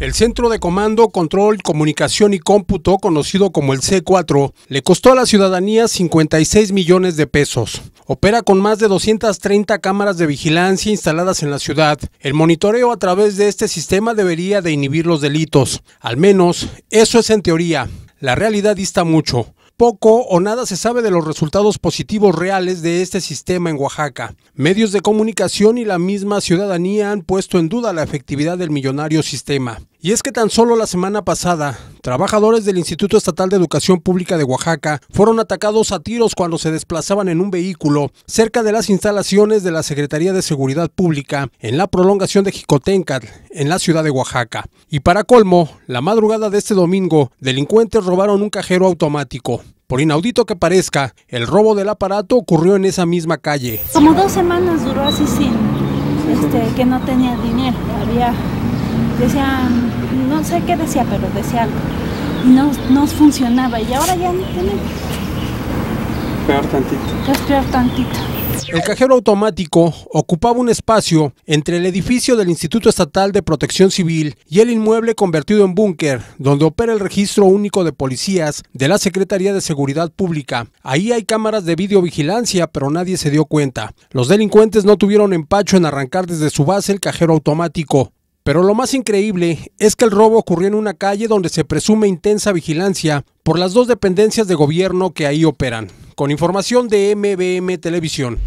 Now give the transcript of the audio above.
El Centro de Comando, Control, Comunicación y Cómputo, conocido como el C4, le costó a la ciudadanía 56 millones de pesos. Opera con más de 230 cámaras de vigilancia instaladas en la ciudad. El monitoreo a través de este sistema debería de inhibir los delitos. Al menos, eso es en teoría. La realidad dista mucho. Poco o nada se sabe de los resultados positivos reales de este sistema en Oaxaca. Medios de comunicación y la misma ciudadanía han puesto en duda la efectividad del millonario sistema. Y es que tan solo la semana pasada, trabajadores del Instituto Estatal de Educación Pública de Oaxaca fueron atacados a tiros cuando se desplazaban en un vehículo cerca de las instalaciones de la Secretaría de Seguridad Pública en la prolongación de Jicotencat, en la ciudad de Oaxaca. Y para colmo, la madrugada de este domingo, delincuentes robaron un cajero automático. Por inaudito que parezca, el robo del aparato ocurrió en esa misma calle. Como dos semanas duró así sin, este, que no tenía dinero, había decía, no sé qué decía, pero decía algo. no, no funcionaba y ahora ya no tiene. Peor tantito. Es peor tantito. El cajero automático ocupaba un espacio entre el edificio del Instituto Estatal de Protección Civil y el inmueble convertido en búnker, donde opera el registro único de policías de la Secretaría de Seguridad Pública. Ahí hay cámaras de videovigilancia, pero nadie se dio cuenta. Los delincuentes no tuvieron empacho en arrancar desde su base el cajero automático. Pero lo más increíble es que el robo ocurrió en una calle donde se presume intensa vigilancia por las dos dependencias de gobierno que ahí operan. Con información de MBM Televisión.